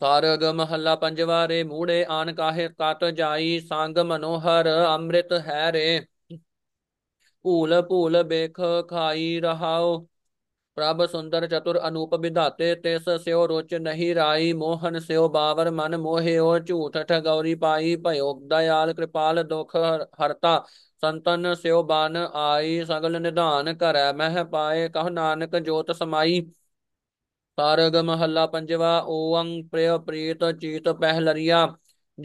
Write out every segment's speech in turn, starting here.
ਸਾਰਗ ਮਹੱਲਾ ਪੰਜਵਾਰੇ ਮੂੜੇ ਆਨ ਕਾਹੇ ਤਤ ਜਾਈ ਸੰਗ ਮਨੋਹਰ ਅੰਮ੍ਰਿਤ ਹੈ ਰੇ ਭੂਲ ਭੂਲ ਬੇਖ ਖਾਈ ਰਹਾਓ ਪ੍ਰਭ ਸੁੰਦਰ ਚਤੁਰ ਅਨੂਪ ਵਿਧਾਤੇ ਤਿਸ ਸਿਓ ਰੁਚ ਨਹੀਂ ਰਾਈ ਮੋਹਨ ਸਿਓ ਬਾਵਰ ਮਨ ਮੋਹਿਓ ਝੂਠ ਗੌਰੀ ਪਾਈ ਭਇਓ ਦਇਆਲ ਕਿਰਪਾਲ ਦੁਖ ਹਰਤਾ ਸੰਤਨ ਸਿਓ ਬਾਨ ਆਈ ਸਗਲ ਨਿਧਾਨ ਕਰੈ ਮਹਿ ਪਾਏ ਕਹ ਨਾਨਕ ਜੋਤ ਸਮਾਈ ਤਾਰਗ ਮਹੱਲਾ ਪੰਜਵਾ ਓੰਗ ਪ੍ਰਿਯ ਪ੍ਰੀਤ ਚੀਤ ਪਹਿ ਲਰੀਆ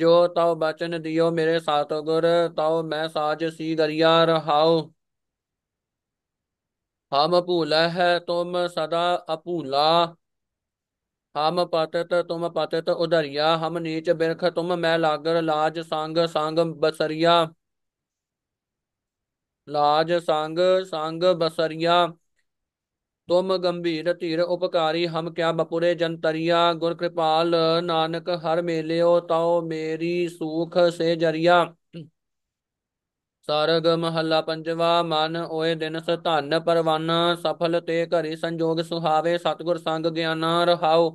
ਜੋ ਤਉ ਬਚਨ ਦਿਓ ਮੇਰੇ ਸਤਗੁਰ ਤਉ ਮੈਂ ਸਾਜ ਸੀ ਗਰੀਆ ਰਹਾਉ ਹਮ ਭੂਲਾ ਹੈ ਤੁਮ ਸਦਾ ਅਭੂਲਾ ਹਮ ਪਤਤ ਤੁਮ ਪਤਤ ਉਧਰਿਆ ਹਮ ਨੀਚ ਬਿਰਖ ਤੁਮ ਮੈਂ ਲਾਗਰ ਲਾਜ ਸੰਗ ਸੰਗ ਬਸਰੀਆ ਲਾਜ ਸੰਗ ਸੰਗ ਬਸਰੀਆ ਤੁਮ ਗੰਭੀਰ ਧੀਰ ਉਪਕਾਰੀ ਹਮ ਕਿਆ ਬਪੁਰੇ ਜਨ ਤਰੀਆ ਗੁਰ ਕਿਰਪਾਲ ਨਾਨਕ ਹਰ ਮੇਲਿਓ ਤਉ ਮੇਰੀ ਸੂਖ ਸੇ ਜਰੀਆ ਸਰਗ ਮਹੱਲਾ ਪੰਜਵਾ ਮਨ ਓਏ ਦਿਨ ਧਨ ਪਰਵਨ ਸਫਲ ਤੇ ਘਰੀ ਸੰਜੋਗ ਸੁਹਾਵੇ ਸਤਗੁਰ ਸੰਗ ਗਿਆਨਾ ਰਹਾਓ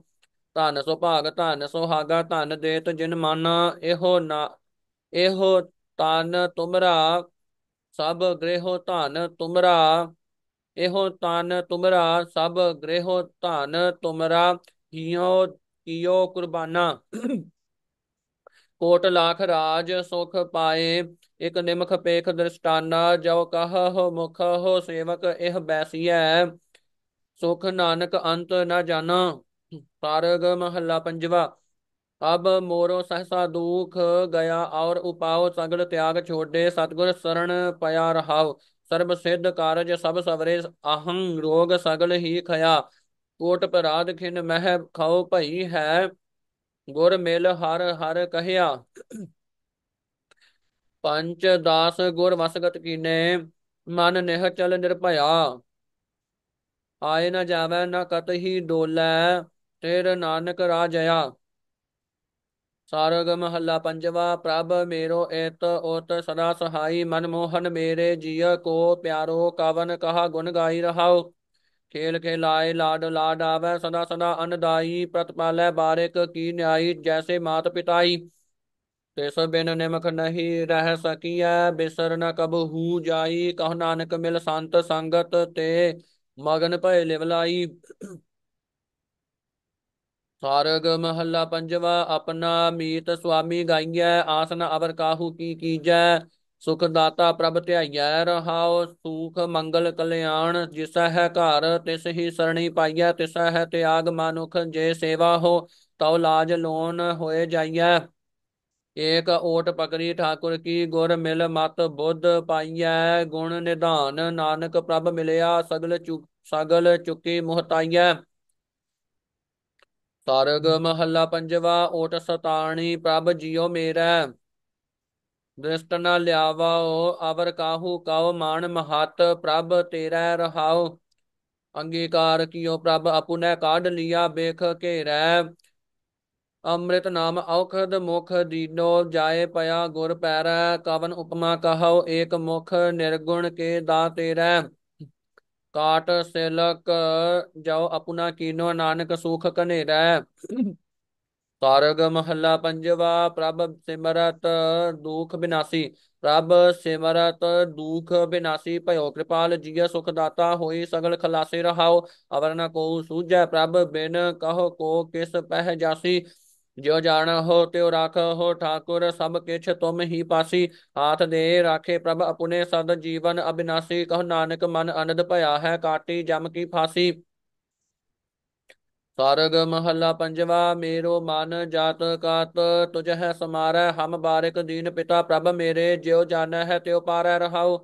ਧਨ ਸੁਭਾਗ ਧਨ ਸੁਹਾਗਾ ਧਨ ਦੇਤ ਜਿਨ ਮਨ ਇਹੋ ਨਾ ਇਹੋ ਤਨ ਤੁਮਰਾ ਸਭ ਗ੍ਰਹਿ ਧਨ ਤੁਮਰਾ ਇਹੋ ਤਨ ਤੁਮਰਾ ਸਭ ਗ੍ਰਹਿ ਧਨ ਤੁਮਰਾ ਹਿਓ ਕੀਓ ਕੁਰਬਾਨਾ ਕੋਟ ਲੱਖ ਰਾਜ ਸੁਖ ਪਾਏ ਇਕ ਨਿਮਖ ਪੇਖ ਦ੍ਰਿਸ਼ਟਾਨਾ ਜੋ ਕਹ ਹੋ ਮੁਖ ਹੋ ਸੇਵਕ ਇਹ ਬੈਸੀਐ ਸੁਖ ਨਾਨਕ ਅੰਤ ਨਾ ਜਾਣਾ ਪਾਰਗ ਮਹੱਲਾ ਪੰਜਵਾ ਅਬ ਮੋਰੋ ਸਹਸਾ ਦੁਖ ਗਿਆ ਔਰ ਉਪਾਉ ਸਗਲ ਤਿਆਗ ਛੋੜੇ ਸਤਗੁਰ ਸਰਣ ਪਿਆ ਰਹਾਉ ਸਰਬ ਸਿੱਧ ਕਾਰਜ ਸਭ ਸਵਰੇ ਅਹੰ ਰੋਗ ਸਗਲ ਹੀ ਖਿਆ ਕੋਟ ਪਰਾਧ ਖਿੰਨ ਮਹਿ ਖਾਓ ਭਈ ਹੈ ਗੁਰ ਮਿਲ ਹਰ ਹਰ ਕਹਿਆ ਪੰਚ ਦਾਸ ਗੁਰ ਵਸਗਤ ਕੀਨੇ ਮਨ ਨਿਹ ਚਲ ਨਿਰਭਇਆ ਆਏ ਨਾ ਜਾਵੇ ਨਾ ਕਤਹੀ ਡੋਲੇ ਤੇਰ ਨਾਨਕ ਰਾਜਿਆ ਸਾਰਗ ਮਹੱਲਾ ਪੰਜਵਾ ਪ੍ਰਭ ਮੇਰੋ ਏਤ ਓਤ ਸਦਾ ਸਹਾਈ ਮਨ ਮੋਹਨ ਮੇਰੇ ਜੀਅ ਕੋ ਪਿਆਰੋ ਕਵਨ ਕਹਾ ਗੁਣ ਗਾਈ ਰਹਾਉ ਖੇਲ ਕੇ ਲਾਏ ਲਾਡ ਲਾਡ ਆਵੈ ਸਦਾ ਸਦਾ ਅਨਦਾਈ ਪ੍ਰਤਪਾਲੈ ਬਾਰਿਕ ਕੀ ਨਿਆਈ ਜੈਸੇ ਮਾਤ ਪਿਤਾਈ ਤਿਸ ਬਿਨ ਨਿਮਖ ਨਹੀਂ ਰਹਿ ਸਕੀਐ ਬਿਸਰ ਨ ਹੂ ਜਾਈ ਕਹ ਨਾਨਕ ਮਿਲ ਸੰਤ ਸੰਗਤ ਤੇ ਮਗਨ ਭਏ ਲਿਵਲਾਈ ਸਾਰਗ ਮਹੱਲਾ ਪੰਜਵਾ ਆਪਣਾ ਮੀਤ ਸੁਆਮੀ ਗਾਈਐ ਆਸਨ ਅਵਰ ਕਾਹੂ ਕੀ ਕੀਜੈ ਸੁਖ ਦਾਤਾ ਪ੍ਰਭ ਧਿਆਈਐ ਰਹਾਉ ਸੂਖ ਮੰਗਲ ਕਲਿਆਣ ਜਿਸ ਹੈ ਘਰ ਤਿਸ ਹੀ ਸਰਣੀ ਪਾਈਐ ਤਿਸ ਹੈ ਤਿਆਗ ਮਨੁਖ ਜੇ ਸੇਵਾ ਹੋ ਤਉ ਲਾਜ ਲੋਨ ਹੋਏ ਜਾਈਐ ਏਕ ਓਟ ਪਕਰੀ ਠਾਕੁਰ ਕੀ ਗੁਰ ਮਿਲ ਮਤ ਬੁੱਧ ਪਾਈਐ ਗੁਣ ਨਿਧਾਨ ਨਾਨਕ ਪ੍ਰਭ ਮਿਲਿਆ ਸਗਲ ਚੁਕ ਸਗਲ ਚੁਕੀ ਮੁਹਤਾਈਐ ਸਰਗ ਮਹੱਲਾ ਪੰਜਵਾ ਓਟ ਸਤਾਣੀ ਪ੍ਰਭ ਜੀਓ ਮੇਰਾ ਦ੍ਰਿਸ਼ਟ ਨ ਓ ਅਵਰ ਕਾਹੂ ਕਉ ਮਾਨ ਮਹਤ ਪ੍ਰਭ ਤੇਰਾ ਰਹਾਉ ਅੰਗੀਕਾਰ ਕੀਓ ਪ੍ਰਭ ਅਪੁਨੇ ਕਾਢ ਲਿਆ ਬੇਖ ਰਹਿ ਅੰਮ੍ਰਿਤ ਨਾਮ ਔਖਦ ਮੁਖ ਦੀਨੋ ਜਾਏ ਪਿਆ ਗੁਰ ਪੈਰੈ ਕਵਨ ਉਪਮਾ ਕਹਾਉ ਏਕ ਮੁਖ ਨਿਰਗੁਣ ਕੇ ਦਾ ਤੇਰਾ ਕਾਟ ਸਿਲਕ ਜਾਓ ਆਪਣਾ ਕੀਨੋ ਨਾਨਕ ਸੁਖ ਕਨੇਰਾ ਤਾਰਗ ਮਹੱਲਾ ਪੰਜਵਾ ਪ੍ਰਭ ਸਿਮਰਤ ਦੁਖ ਬਿਨਾਸੀ ਪ੍ਰਭ ਸਿਮਰਤ ਦੁਖ ਬਿਨਾਸੀ ਭਇਓ ਕਿਰਪਾਲ ਜੀਆ ਸੁਖ ਦਾਤਾ ਹੋਈ ਸਗਲ ਖਲਾਸੇ ਰਹਾਓ ਅਵਰਨ ਕੋ ਸੂਝੈ ਪ੍ਰਭ ਬਿਨ ਕਹੋ ਕੋ ਕਿਸ ਪਹਿ ਜਾਸੀ ਜੋ ਜਾਣ ਹੋ ਤਿਉ ਰਾਖਹੁ ਠਾਕੁਰ ਸਭ ਕਿਛ ਤੁਮ ਹੀ ਪਾਸੀ ਹਾਥ ਦੇ ਰਾਖੇ ਪ੍ਰਭ ਆਪਣੇ ਸਦ ਜੀਵਨ ਅਬਿਨਾਸੀ ਕਹ ਨਾਨਕ ਮਨ ਅਨੰਦ ਭਇਆ ਹੈ ਕਾਟੀ ਜਮ ਕੀ ਫਾਸੀ ਸਰਗ ਮਹੱਲਾ ਪੰਜਵਾ ਮੇਰੋ ਮਨ ਜਾਤ ਕਾਤ ਤੁਝ ਹੈ ਸਮਾਰੈ ਹਮ ਬਾਰਿਕ ਦੀਨ ਪਿਤਾ ਪ੍ਰਭ ਮੇਰੇ ਜਿਉ ਜਾਣੈ ਹੈ ਤਿਉ ਪਾਰੈ ਰਹਾਉ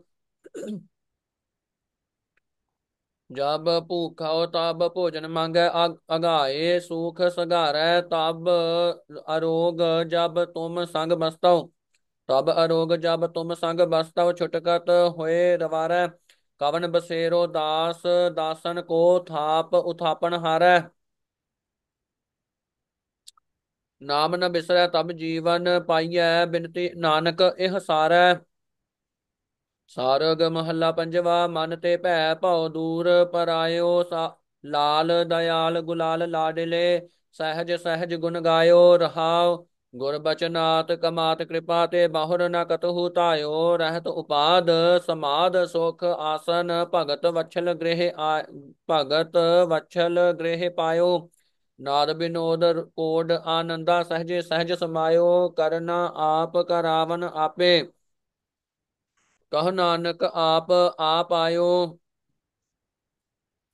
ਜਬ ਭੂਖ ਹੋ ਤਬ ਭੋਜਨ ਮੰਗੈ ਅਗਾਏ ਸੁਖ ਸਗਾਰੈ ਤਬ ਅਰੋਗ ਜਬ ਤੁਮ ਸੰਗ ਬਸਤਾਉ ਤਬ ਅਰੋਗ ਜਬ ਤੁਮ ਸੰਗ ਬਸਤਾਉ ਛੁਟਕਤ ਹੋਏ ਰਵਾਰੈ ਕਵਨ ਬਸੇਰੋ ਦਾਸ ਦਾਸਨ ਕੋ ਥਾਪ ਉਥਾਪਨ ਹਾਰੈ ਨਾਮ ਨ ਬਿਸਰੈ ਤਬ ਜੀਵਨ ਪਾਈਐ ਬਿਨਤੀ ਨਾਨਕ ਇਹ ਸਾਰੈ ਸਾਰਗ ਮਹੱਲਾ ਪੰਜਵਾ ਮਨ ਤੇ ਭੈ ਭਉ ਦੂਰ ਪਰਾਇਓ ਸਾ ਲਾਲ ਦਇਆਲ ਗੁਲਾਲ ਲਾਡਲੇ ਸਹਿਜ ਸਹਿਜ ਗੁਣ ਗਾਇਓ ਰਹਾਉ ਗੁਰ ਬਚਨਾਤ ਕਮਾਤ ਕਿਰਪਾ ਤੇ ਬਾਹਰ ਨ ਕਤਹੁ ਤਾਇਓ ਰਹਿਤ ਉਪਾਦ ਸਮਾਦ ਸੁਖ ਆਸਨ ਭਗਤ ਵਛਲ ਗ੍ਰਹਿ ਭਗਤ ਵਛਲ ਗ੍ਰਹਿ ਪਾਇਓ ਨਾਦ ਬਿਨੋਦ ਕੋਡ ਆਨੰਦਾ ਸਹਜੇ ਸਹਜ ਸਮਾਇਓ ਕਰਨਾ ਆਪ ਕਰਾਵਨ ਆਪੇ ਕਹ ਨਾਨਕ ਆਪ ਆਪ ਆਇਓ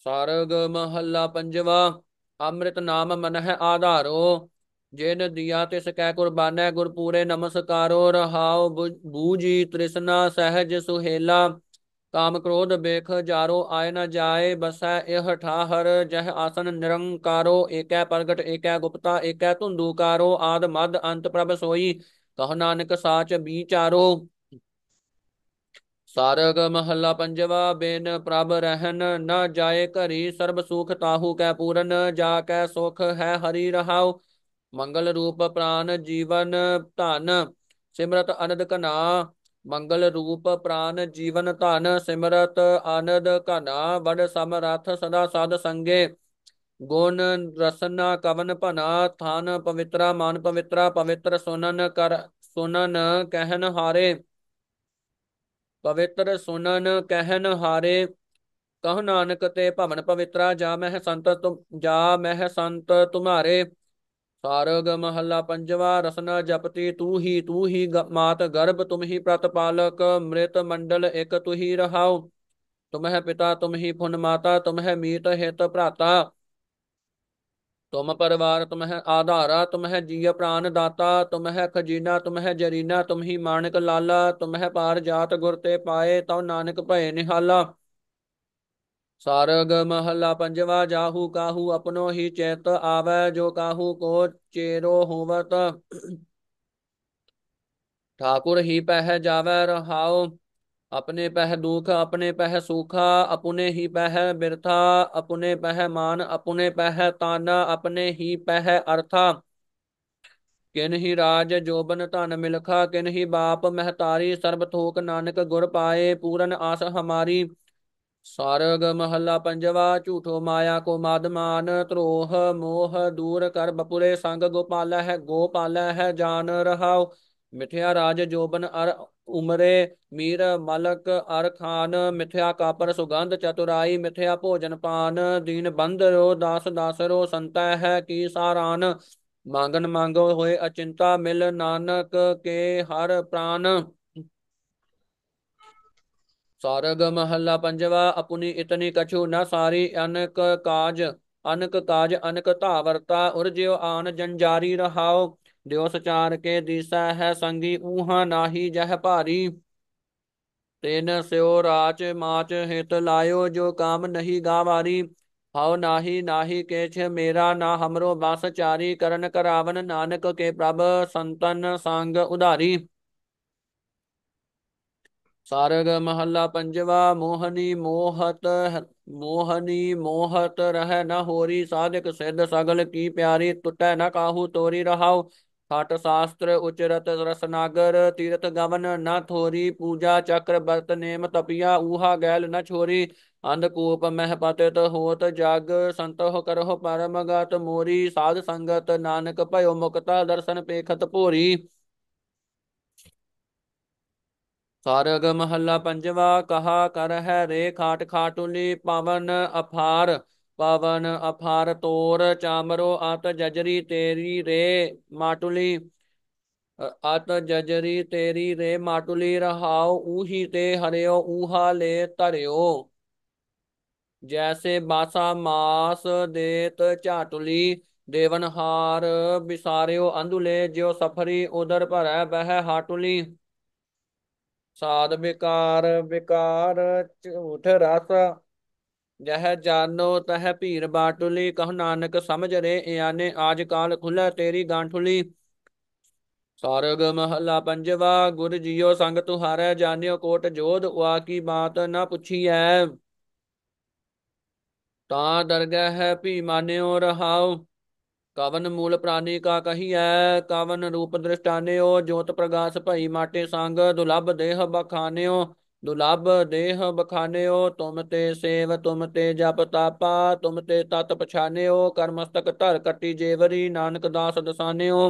ਸਰਗ ਮਹੱਲਾ ਪੰਜਵਾ ਅੰਮ੍ਰਿਤ ਨਾਮ ਮਨਹ ਆਧਾਰੋ ਜਿਨ ਦਿਆ ਤਿਸ ਕੈ ਕੁਰਬਾਨੈ ਗੁਰ ਪੂਰੇ ਨਮਸਕਾਰੋ ਰਹਾਉ ਬੂਜੀ ਤ੍ਰਿਸ਼ਨਾ ਸਹਿਜ ਸੁਹੇਲਾ ਕਾਮ ਕ੍ਰੋਧ ਬੇਖ ਜਾਰੋ ਆਇ ਨ ਜਾਏ ਬਸੈ ਇਹ ਠਾਹਰ ਜਹ ਆਸਨ ਨਿਰੰਕਾਰੋ ਏਕੈ ਪ੍ਰਗਟ ਏਕੈ ਗੁਪਤਾ ਏਕੈ ਧੁੰਦੂਕਾਰੋ ਆਦ ਮਦ ਅੰਤ ਪ੍ਰਭ ਸੋਈ ਕਹ ਨਾਨਕ ਸਾਚ ਵਿਚਾਰੋ ਸਾਰਗ ਮਹੱਲਾ ਪੰਜਵਾ ਬੇਨ ਪ੍ਰਭ ਰਹਿਨ ਨ ਜਾਏ ਘਰੀ ਸਰਬ ਸੁਖ ਤਾਹੂ ਕੈ ਪੂਰਨ ਜਾ ਕੈ ਸੁਖ ਹੈ ਹਰੀ ਰਹਾਉ ਮੰਗਲ ਰੂਪ ਪ੍ਰਾਨ ਜੀਵਨ ਧਨ ਸਿਮਰਤ ਅਨੰਦ ਕਨਾ ਮੰਗਲ ਰੂਪ ਪ੍ਰਾਨ ਜੀਵਨ ਧਨ ਸਿਮਰਤ ਅਨੰਦ ਕਨਾ ਵਡ ਸਮਰਥ ਸਦਾ ਸਾਧ ਸੰਗੇ ਗੁਣ ਰਸਨਾ ਕਵਨ ਭਨਾ ਥਾਨ ਪਵਿੱਤਰਾ ਮਾਨ ਪਵਿੱਤਰਾ ਪਵਿੱਤਰ ਸੁਨਨ ਕਰ ਸੁਨਨ ਕਹਿਨ ਹਾਰੇ ਪਵਿੱਤਰ ਸੁਨਨ ਕਹਿਨ ਹਾਰੇ ਕਹ ਨਾਨਕ ਤੇ ਭਵਨ ਪਵਿੱਤਰਾ ਜਾ ਮਹਿ ਸੰਤ ਤੁਮ ਜਾ ਮਹਿ ਸੰਤ ਤੁਮਾਰੇ ਸਾਰਗ ਮਹੱਲਾ ਪੰਜਵਾ ਰਸਨਾ ਜਪਤੀ ਤੂੰ ਹੀ ਤੂੰ ਹੀ ਮਾਤ ਗਰਭ ਤੁਮ ਹੀ ਪ੍ਰਤਪਾਲਕ ਮ੍ਰਿਤ ਮੰਡਲ ਇਕ ਤੂੰ ਹੀ ਰਹਾਉ ਤੁਮਹਿ ਪਿਤਾ ਤੁਮ ਹੀ ਫੁਨ ਮਾਤਾ ਤੁਮਹਿ ਮੀਤ ਹਿਤ ਭਰਾਤਾ ਤੁਮ ਪਰਵਾਰ ਤੁਮ ਹੈ ਆਧਾਰਾ ਤੁਮ ਹੈ ਜੀਵ ਪ੍ਰਾਨ ਦਾਤਾ ਤੁਮ ਹੈ ਖਜ਼ੀਨਾ ਤੁਮ ਹੈ ਜਰੀਨਾ ਤੁਮ ਹੀ ਮਾਨਕ ਲਾਲਾ ਤੁਮ ਹੈ ਪਾਰ ਜਾਤ ਗੁਰ ਤੇ ਪਾਏ ਤਉ ਨਾਨਕ ਭਏ ਨਿਹਾਲਾ ਸਾਰਗ ਮਹਲਾ ਪੰਜਵਾ ਜਾਹੂ ਕਾਹੂ ਆਪਣੋ ਹੀ ਚੇਤ ਆਵੇ ਜੋ ਕਾਹੂ ਕੋ ਚੇਰੋ ਹੋਵਤ ਠਾਕੁਰ ਹੀ ਪਹਿ ਜਾਵੇ ਰਹਾਓ ਆਪਣੇ ਪਹਿ ਦੁਖ ਆਪਣੇ ਪਹਿ ਸੁਖਾ ਆਪਣੇ ਹੀ ਪਹਿ ਬਿਰਥਾ ਆਪਣੇ ਪਹਿ ਮਾਨ ਆਪਣੇ ਪਹਿ ਤਨ ਆਪਣੇ ਹੀ ਪਹਿ ਅਰਥਾ ਕਿਨ ਹੀ ਰਾਜ ਜੋਬਨ ਧਨ ਮਿਲਖਾ ਕਿਨ ਹੀ ਬਾਪ ਮਹਤਾਰੀ ਸਰਬ ਥੋਕ ਨਾਨਕ ਗੁਰ ਪਾਏ ਪੂਰਨ ਆਸ ਹਮਾਰੀ ਸਾਰਗ ਮਹੱਲਾ ਪੰਜਵਾ ਝੂਠੋ ਮਾਇਆ ਕੋ ਮਾਦਮਾਨ ਤ੍ਰੋਹ ਮੋਹ ਦੂਰ ਕਰ ਬਪੁਰੇ ਸੰਗ ਗੋਪਾਲ ਹੈ ਗੋਪਾਲ ਹੈ ਜਾਨ ਰਹਾਓ ਮਿਠਿਆ ਰਾਜ ਜੋਬਨ ਅਰ ਉਮਰੇ ਮੀਰ ਮਲਕ ਅਰ ਖਾਨ ਮਿਥਿਆ ਕਾਪਰ ਸੁਗੰਧ ਚਤੁਰਾਈ ਮਿਥਿਆ ਭੋਜਨ ਪਾਨ ਦੀਨ ਬੰਦਰੋ ਦਾਸ ਦਾਸਰੋ ਸੰਤਾ ਹੈ ਕੀ ਸਾਰਾਨ ਮੰਗਨ ਮੰਗੋ ਹੋਏ ਅਚਿੰਤਾ ਮਿਲ ਨਾਨਕ ਕੇ ਹਰ ਪ੍ਰਾਨ ਸਾਰਗ ਮਹੱਲਾ ਪੰਜਵਾ ਅਪੁਨੀ ਇਤਨੀ ਕਛੂ ਨਾ ਸਾਰੀ ਅਨਕ ਕਾਜ ਅਨਕ ਕਾਜ ਅਨਕ ਧਾਵਰਤਾ ਉਰਜਿਓ ਆਨ ਜੰਜਾਰੀ ਰਹਾਓ ਦਿਓ ਸਚਾਰ ਕੇ ਦੀਸੈ ਹੈ ਸੰਗੀ ਊਹਾਂ ਨਾਹੀ ਜਹ ਭਾਰੀ ਤਿਨ ਸਿਓ ਰਾਚ ਮਾਚ ਹਿਤ ਲਾਇਓ ਜੋ ਕਾਮ ਨਹੀਂ ਗਾਵਾਰੀ ਹਉ ਨਾਹੀ ਨਾਹੀ ਕੇਛ ਮੇਰਾ ਨਾ ਹਮਰੋ ਬਸ ਚਾਰੀ ਕਰਨ ਕਰਾਵਨ ਨਾਨਕ ਕੇ ਪ੍ਰਭ ਸੰਤਨ ਸੰਗ ਉਧਾਰੀ ਸਾਰਗ ਮਹੱਲਾ ਪੰਜਵਾ ਮੋਹਨੀ ਮੋਹਤ ਮੋਹਨੀ ਮੋਹਤ ਰਹਿ ਨ ਹੋਰੀ ਸਾਧਕ ਸਿੱਧ ਸਗਲ ਕੀ ਪਿਆਰੀ ਟੁਟੈ ਨ ਕਾਹੂ ਤੋਰੀ ਰਹਾਉ हठ शास्त्र उचरत रसनागर तीर्थ गमन न थोरी पूजा चक्र बर्त नेम तपिया ऊहा गैल न छोरी अंधकूप मह पतित होत जाग संत हो करहो परम गत मोरी साध संगत नानक भयो मुक्ता दर्शन पेखत पोरी सारग महला पंजवा कहा कर है रे खाट खाटुली पवन अफार ਪਵਨ ਅਫਾਰ ਤੋਰ ਚਾਮਰੋ ਅਤ ਜਜਰੀ ਤੇਰੀ ਰੇ ਮਾਟੁਲੀ ਅਤ ਜਜਰੀ ਤੇਰੀ ਰੇ ਮਾਟੁਲੀ ਰਹਾਉ ਉਹੀ ਤੇ ਹਰਿਓ ਊਹਾ ਲੈ ਧਰਿਓ ਜੈਸੇ ਬਾਸਾ ਮਾਸ ਦੇਤ ਝਾਟੁਲੀ ਦੇਵਨਹਾਰ ਵਿਸਾਰਿਓ ਅੰਧੁਲੇ ਜਿਉ ਸਫਰੀ ਉਦਰ ਭਰੈ ਬਹਿ ਹਾਟੁਲੀ ਸਾਦ ਵਿਕਾਰ ਵਿਕਾਰ ਝੂਠ ਰਸ ਜਹ ਜਾਨੋ ਤਹ ਭੀਰ ਬਾਟੁਲੀ ਕਹੁ ਨਾਨਕ ਸਮਝ ਰੇ ਇਆਨੇ ਆਜ ਕਾਲ ਖੁਲਾ ਤੇਰੀ ਗਾਂਠੁਲੀ ਸਾਰਗ ਮਹਲਾ ਪੰਜਵਾ ਗੁਰ ਜੀਓ ਸੰਗ ਤੁਹਾਰੈ ਜਾਣਿਓ ਕੋਟ ਜੋਧ ਵਾ ਕੀ ਬਾਤ ਨਾ ਪੁੱਛੀਐ ਤਾਂ ਦਰਗਹਿ ਹੈ ਭੀ ਮਾਨਿਓ ਰਹਾਉ ਕਵਨ ਮੂਲ ਪ੍ਰਾਨੀ ਕਾ ਕਹੀਐ ਕਵਨ ਰੂਪ ਦ੍ਰਿਸ਼ਟਾਨਿਓ ਜੋਤ ਪ੍ਰਗਾਸ ਭਈ ਮਾਟੇ ਸੰਗ ਦੁਲਭ ਦੇਹ ਬਖਾਨਿਓ ਦੁਲਬ ਦੇਹ ਬਖਾਨਿਓ ਤੁਮ ਤੇ ਸੇਵ ਤੁਮ ਤੇ ਜਪ ਤਾਪਾ ਤੁਮ ਤੇ ਤਤ ਪਛਾਨਿਓ ਕਰਮਸਤਕ ਧਰ ਕੱਟੀ ਜੇਵਰੀ ਨਾਨਕ ਦਾਸ ਦਸਾਨਿਓ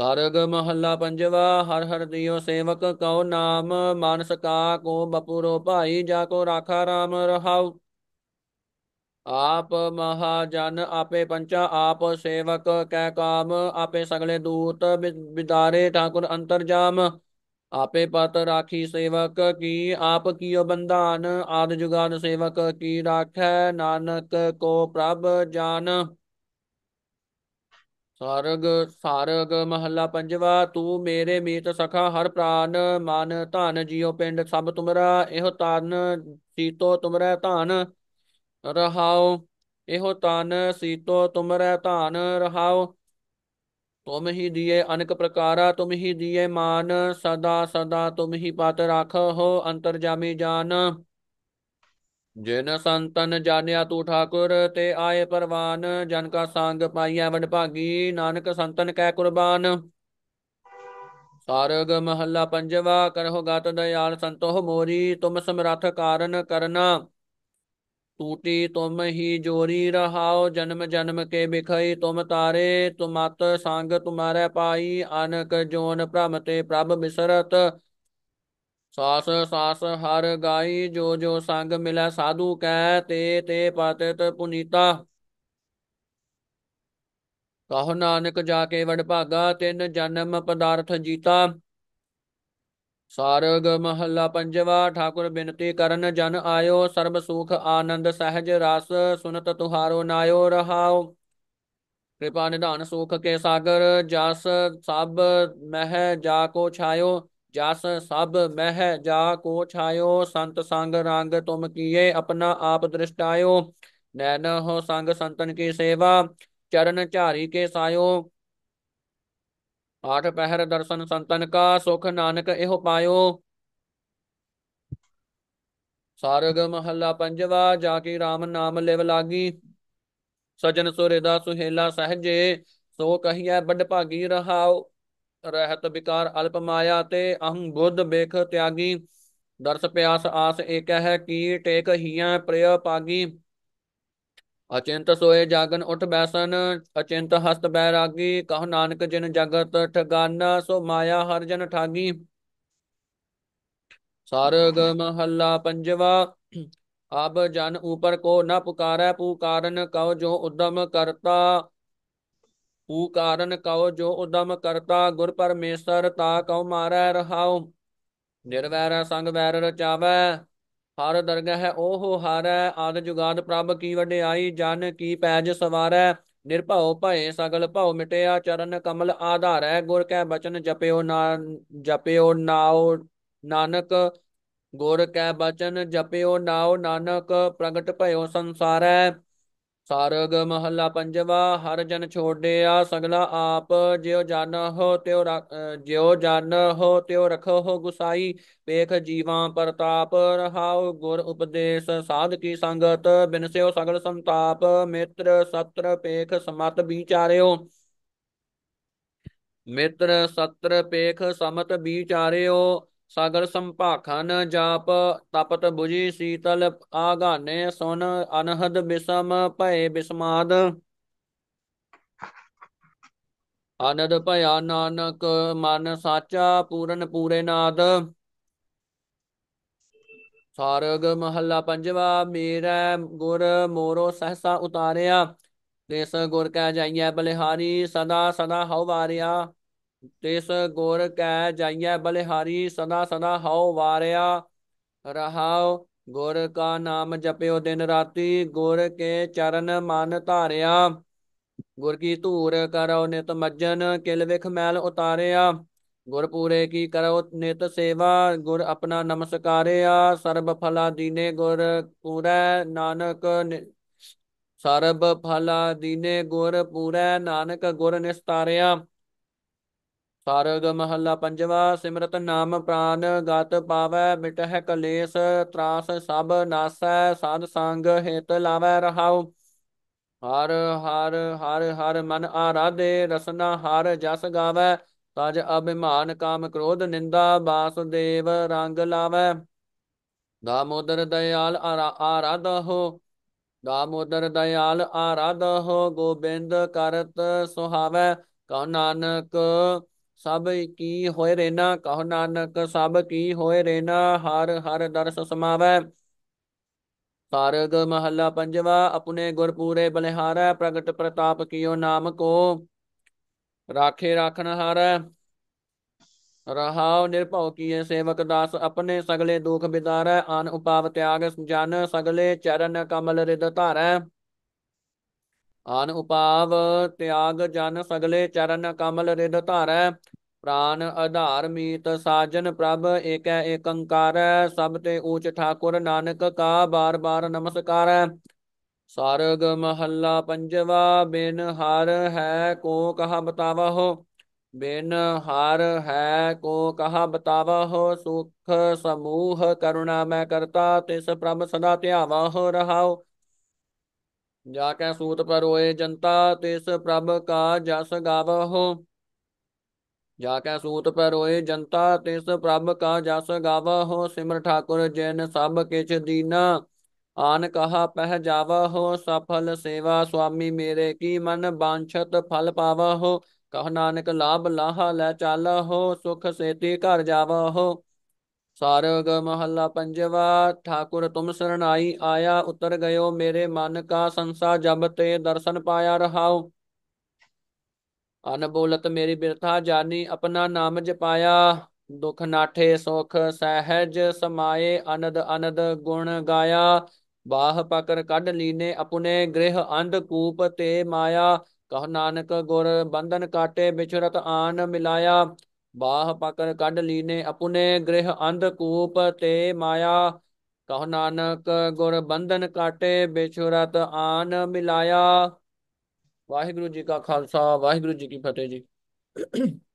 ਸਾਰਗ ਮਹੱਲਾ ਪੰਜਵਾ ਹਰ ਹਰ ਦਿਓ ਸੇਵਕ ਕਉ ਨਾਮ ਮਾਨਸ ਕਾ ਕੋ ਬਪੂਰੋ ਭਾਈ ਜਾ ਕੋ ਰਾਖਾ ਰਾਮ ਰਹਾਉ ਆਪ ਮਹਾ ਜਨ ਆਪੇ ਪੰਚਾ ਆਪ ਸੇਵਕ ਕੈ ਕਾਮ ਆਪੇ ਸਗਲੇ ਦੂਤ ਵਿਦਾਰੇ ਠਾਕੁਰ ਅੰਤਰਜਾਮ ਆਪੇ ਪਤ ਰਾਖੀ ਸੇਵਕ ਕੀ ਆਪ ਕੀਓ ਬੰਧਾਨ ਆਦ ਜੁਗਾਨ ਸੇਵਕ ਕੀ ਰਾਖੈ ਨਾਨਕ ਕੋ ਪ੍ਰਭ ਜਾਨ ਸਾਰਗ ਸਾਰਗ ਮਹੱਲਾ ਪੰਜਵਾ ਤੂੰ ਮੇਰੇ ਮੀਤ ਸਖਾ ਹਰ ਪ੍ਰਾਨ ਮਨ ਧਨ ਜਿਉ ਪਿੰਡ ਸਭ ਤੁਮਰਾ ਇਹੋ ਤਨ ਸੀਤੋ ਤੁਮਰਾ ਧਨ ਰਹਾਓ ਇਹੋ ਤਨ ਸੀਤੋ ਤੁਮਰਾ ਧਨ ਰਹਾਓ ਤੁਮ ਹੀ ਦੀਏ ਅਨੇਕ ਪ੍ਰਕਾਰਾ ਤੁਮ ਹੀ ਦੀਏ ਮਾਨ ਸਦਾ ਸਦਾ ਤੁਮ ਹੀ ਪਤ ਰਾਖੋ ਜਾਮੀ ਜਾਨ ਜਿਨ ਸੰਤਨ ਜਾਣਿਆ ਤੂ ਠਾਕੁਰ ਤੇ ਆਏ ਪਰਵਾਨ ਜਨ ਕਾ ਸੰਗ ਪਾਈਐ ਵਡ ਭਾਗੀ ਨਾਨਕ ਸੰਤਨ ਕੈ ਕੁਰਬਾਨ ਸਾਰਗ ਮਹੱਲਾ ਪੰਜਵਾ ਕਰਹੁ ਗਤ ਦਇਆਲ ਸੰਤੋਹ ਮੋਰੀ ਤੁਮ ਸਮਰੱਥ ਕਾਰਨ ਕਰਨਾ ਟੂਟੀ ਤੁਮ ਹੀ ਜੋਰੀ ਰਹਾਉ ਜਨਮ ਜਨਮ ਕੇ ਬਿਖਈ ਤੁਮ ਤਾਰੇ ਤੁਮਤ ਸੰਗ ਤੁਮਾਰੇ ਪਾਈ ਅਨਕ ਜੋਨ ਭ੍ਰਮ ਤੇ ਪ੍ਰਭ ਮਿਸਰਤ ਸਾਸ ਸਾਸ ਹਰ ਗਾਈ ਜੋ ਜੋ ਸੰਗ ਮਿਲੈ ਸਾਧੂ ਕੈ ਤੇ ਤੇ ਪਤਿਤ ਪੁਨੀਤਾ ਕਹੋ ਨਾਨਕ ਜਾ ਕੇ ਵਡਭਾਗਾ ਤਿੰਨ ਜਨਮ ਪਦਾਰਥ ਜੀਤਾ सारग महला पंजवा ठाकुर बिनती करन जन आयो सर्व सुख आनंद सहज रास सुनत तुहारो नायो रहाओ कृपा निधान सुख के सागर जास सब मह जा को छायो जास सब मह जा को छायो संत संग रंग तुम किए अपना आप दृष्टायो नैन हो संग संतन की सेवा चरण चारी के सायो ਆਠ ਪਹਿਰ ਦਰਸ਼ਨ ਸੰਤਨ ਕਾ ਸੁਖ ਨਾਨਕ ਇਹੋ ਪਾਇਓ ਸਾਰਗ ਮਹੱਲਾ ਪੰਜਵਾ ਜਾ ਕੇ RAM ਨਾਮ ਲਿਵ ਲਾਗੀ ਸਜਨ ਸੁਰੇ ਦਾ ਸੁਹੇਲਾ ਸਹਜੇ ਸੋ ਕਹੀਐ ਵੱਡ ਭਾਗੀ ਰਹਾਓ ਰਹਿਤ ਵਿਕਾਰ ਅਲਪ ਮਾਇਆ ਤੇ ਅਹੰ ਬੁੱਧ ਬੇਖ ਤਿਆਗੀ ਦਰਸ ਪਿਆਸ ਆਸ ਏਕ ਹੈ ਕੀ ਟੇਕ ਹੀਆਂ ਪ੍ਰਿਯ ਪਾਗੀ ਅਚਿੰਤ ਸੋਏ ਜਾਗਨ ਉਠ ਬੈਸਨ ਅਚਿੰਤ ਹਸਤ ਬੈਰਾਗੀ ਕਹ ਨਾਨਕ ਜਿਨ ਜਗਤ ਠਗਾਨਾ ਸੋ ਮਾਇਆ ਹਰ ਜਨ ਠਾਗੀ ਸਰਗ ਮਹੱਲਾ ਪੰਜਵਾ ਅਬ ਜਨ ਉਪਰ ਕੋ ਨ ਪੁਕਾਰੈ ਪੁਕਾਰਨ ਕਉ ਜੋ ਉਦਮ ਕਰਤਾ ਪੁਕਾਰਨ ਕਉ ਜੋ ਉਦਮ ਕਰਤਾ ਗੁਰ ਪਰਮੇਸ਼ਰ ਤਾ ਕਉ ਮਾਰੈ ਰਹਾਉ ਨਿਰਵੈਰ ਸੰਗ ਵੈਰ ਰਚਾਵੈ ਹਰ ਦਰਗਹ ਹੈ ਉਹ ਹੈ ਆਦ ਜੁਗਾਦ ਪ੍ਰਭ ਕੀ ਵਡਿਆਈ ਜਨ ਕੀ ਪੈਜ ਸਵਾਰੈ ਨਿਰਭਉ ਭਏ ਸਗਲ ਭਉ ਮਿਟਿਆ ਚਰਨ ਕਮਲ ਆਧਾਰੈ ਗੁਰ ਕੈ ਬਚਨ ਜਪਿਓ ਨਾ ਜਪਿਓ ਨਾਉ ਨਾਨਕ ਗੁਰ ਕੈ ਬਚਨ ਜਪਿਓ ਨਾਉ ਨਾਨਕ ਪ੍ਰਗਟ ਭਇਓ ਸੰਸਾਰੈ ਸਾਰਗ ਮਹੱਲਾ ਪੰਜਵਾ ਹਰ ਜਨ ਛੋੜਿਆ ਸਗਲਾ ਆਪ ਜਿਉ ਜਨ ਹੋ ਤਿਉ ਜਿਉ ਜਨ ਹੋ ਤਿਉ ਰਖੋ ਹੋ ਗੁਸਾਈ ਵੇਖ ਜੀਵਾਂ ਪ੍ਰਤਾਪ ਰਹਾਉ ਗੁਰ ਉਪਦੇਸ਼ ਸਾਧ ਕੀ ਸੰਗਤ ਬਿਨਸਿਓ ਸਗਲ ਸੰਤਾਪ ਮਿੱਤਰ ਸਤਰ ਪੇਖ ਸਮਤ ਵਿਚਾਰਿਓ ਮਿੱਤਰ ਸਤਰ ਪੇਖ ਸਮਤ ਵਿਚਾਰਿਓ ਸਾਗਰ ਸੰਭਾਖਨ ਜਾਪ ਤਪਤ 부ਜੀ ਸੀਤਲ ਆਗਾਨੇ ਸੁਨ ਅਨਹਦ ਬਿਸਮ ਭਏ ਬਿਸਮਾਦ ਆਨੰਦ ਭਇਆ ਨਾਨਕ ਮਨ ਸਾਚਾ ਪੂਰਨ ਪੂਰੇ ਨਾਦ ਸਾਰਗ ਮਹੱਲਾ ਪੰਜਵਾ ਮੇਰਾ ਗੁਰ ਮੋਰੋ ਸਹਸਾ ਉਤਾਰਿਆ ਦੇਸ ਗੁਰ ਕਾ ਜਾਈਐ ਬਲਿਹਾਰੀ ਸਦਾ ਸਦਾ ਹਉ ਵਾਰਿਆ ਤਿਸ ਗੁਰ ਕੈ ਜਾਈਐ ਬਲਿਹਾਰੀ ਸਦਾ ਸਦਾ ਹਉ ਵਾਰਿਆ ਰਹਾਉ ਗੁਰ ਕਾ ਨਾਮ ਜਪਿਓ ਦਿਨ ਰਾਤੀ ਗੁਰ ਕੇ ਚਰਨ ਮਨ ਧਾਰਿਆ ਗੁਰ ਕੀ ਧੂਰ ਕਰਉ ਨਿਤ ਮੱਜਨ ਕਿਲ ਵਿਖ ਮੈਲ ਉਤਾਰਿਆ ਗੁਰ ਪੂਰੇ ਕੀ ਕਰਉ ਨਿਤ ਸੇਵਾ ਗੁਰ ਆਪਣਾ ਨਮਸਕਾਰਿਆ ਸਰਬ ਫਲਾ ਦੀਨੇ ਗੁਰ ਪੂਰੈ ਨਾਨਕ ਸਰਬ ਫਲਾ ਦੀਨੇ ਗੁਰ ਪੂਰੈ ਨਾਨਕ ਗੁਰ ਨਿਸਤਾਰਿਆ ਸਾਰਗ ਮਹੱਲਾ ਪੰਜਵਾ ਸਿਮਰਤ ਨਾਮ ਪ੍ਰਾਨ ਗਤ ਪਾਵੈ ਮਿਟਹਿ ਕਲੇਸ਼ ਤ੍ਰਾਸ ਸਭ ਨਾਸੈ ਸਾਧ ਸੰਗ ਹਿਤ ਲਾਵੈ ਰਹਾਉ ਹਰ ਹਰ ਹਰ ਹਰ ਮਨ ਆਰਾਧੇ ਰਸਨਾ ਹਰ ਜਸ ਗਾਵੈ ਤਜ ਅਭਿਮਾਨ ਕਾਮ ਕ੍ਰੋਧ ਨਿੰਦਾ ਦੇਵ ਰੰਗ ਲਾਵੈ ਦਾਮੋਦਰ ਦਇਆਲ ਆਰਾਧੋ ਦਾਮੋਦਰ ਦਇਆਲ ਆਰਾਧੋ ਗੋਬਿੰਦ ਕਰਤ ਸੁਹਾਵੈ ਕਉ ਨਾਨਕ ਸਭ ਕੀ ਹੋਏ ਰੇਨਾ ਕਹ ਨਾਨਕ ਸਭ ਕੀ ਹੋਏ ਰੇਨਾ ਹਰ ਹਰ ਦਰਸ ਸਮਾਵੈ ਤਾਰਗ ਮਹੱਲਾ ਪੰਜਵਾ ਆਪਣੇ ਗੁਰ ਪੂਰੇ ਬਲਿਹਾਰੈ ਪ੍ਰਗਟ ਪ੍ਰਤਾਪ ਕੀਓ ਨਾਮ ਕੋ ਰਾਖੇ ਰਾਖਣ ਹਾਰੈ ਰਹਾਉ ਨਿਰਭਉ ਕੀਏ ਸੇਵਕ ਦਾਸ ਆਪਣੇ ਸਗਲੇ ਦੁਖ ਬਿਦਾਰੈ ਆਨ ਉਪਾਵ ਤਿਆਗ ਜਨ ਸਗਲੇ ਚਰਨ ਕਮਲ ਰਿਦ ਧਾਰੈ ਆਨ ਉਪਾਵ ਤਿਆਗ ਜਨ ਸਗਲੇ ਚਰਨ ਕਮਲ ਰਿਦ ਧਾਰੈ ਪ੍ਰਾਨ ਆਧਾਰ ਮੀਤ ਸਾਜਨ ਪ੍ਰਭ ਏਕੈ ਏਕੰਕਾਰ ਸਭ ਤੇ ਊਚ ਠਾਕੁਰ ਨਾਨਕ ਕਾ ਬਾਰ ਬਾਰ ਨਮਸਕਾਰ ਸਾਰਗ ਮਹੱਲਾ ਪੰਜਵਾ ਬਿਨ ਹਰ ਹੈ ਕੋ ਕਹਾ ਬਤਾਵਾ ਹੋ ਬਿਨ ਹਰ ਹੈ ਕੋ ਕਹਾ ਬਤਾਵਾ ਹੋ ਸੁਖ ਸਮੂਹ ਕਰੁਣਾ ਮੈਂ ਕਰਤਾ ਤਿਸ ਪ੍ਰਭ ਸਦਾ ਧਿਆਵਾ ਹੋ ਰਹਾਓ जाके सूत पर रोए जनता तिस प्रभ का जस गाव हो जाके सूत पर रोए जनता तिस प्रभ का जस गाव हो सिमर ठाकुर जैन सब किच दीना आन कहा पह जाव हो सफल सेवा स्वामी मेरे की मन बांछत फल पावा हो कह नानक लाभ लाहा ले चाल हो सुख सेती कर जावा हो ਸਾਰਗ ਮਹੱਲਾ ਪੰਜਵਾ ਠਾਕੁਰ ਤੁਮ ਆਈ ਆਇਆ ਉਤਰ ਗਇਓ ਮੇਰੇ ਮਨ ਕਾ ਸੰਸਾ ਜਬ ਤੇ ਦਰਸ਼ਨ ਪਾਇਆ ਰਹਾਉ ਅਨਬੋਲਤ ਮੇਰੀ ਬਿਰਥਾ ਜਾਨੀ ਆਪਣਾ ਨਾਮ ਜਪਾਇਆ ਦੁਖ ਨਾਠੇ ਸੁਖ ਸਹਿਜ ਸਮਾਏ ਅਨਦ ਅਨਦ ਗੁਣ ਗਾਇਆ ਬਾਹ ਪਕਰ ਕੱਢ ਲੀਨੇ ਆਪਣੇ ਗ੍ਰਹਿ ਅੰਧ ਕੂਪ ਤੇ ਮਾਇਆ ਕਹ ਨਾਨਕ ਗੁਰ ਬੰਧਨ ਕਾਟੇ ਵਿਚਰਤ ਆਨ ਮਿਲਾਇਆ ਬਾਹ ਪਕੜ ਕੱਢ ਲੀਨੇ ਆਪਣੇ ਗ੍ਰਹਿ ਅੰਧਕੂਪ ਤੇ ਮਾਇਆ ਕਹ ਨਾਨਕ ਗੁਰ ਬੰਧਨ ਕਾਟੇ ਬੇਛੁਰਤ ਆਨ ਮਿਲਾਇਆ ਵਾਹਿਗੁਰੂ ਜੀ ਕਾ ਖਾਲਸਾ ਵਾਹਿਗੁਰੂ ਜੀ ਕੀ ਫਤਿਹ ਜੀ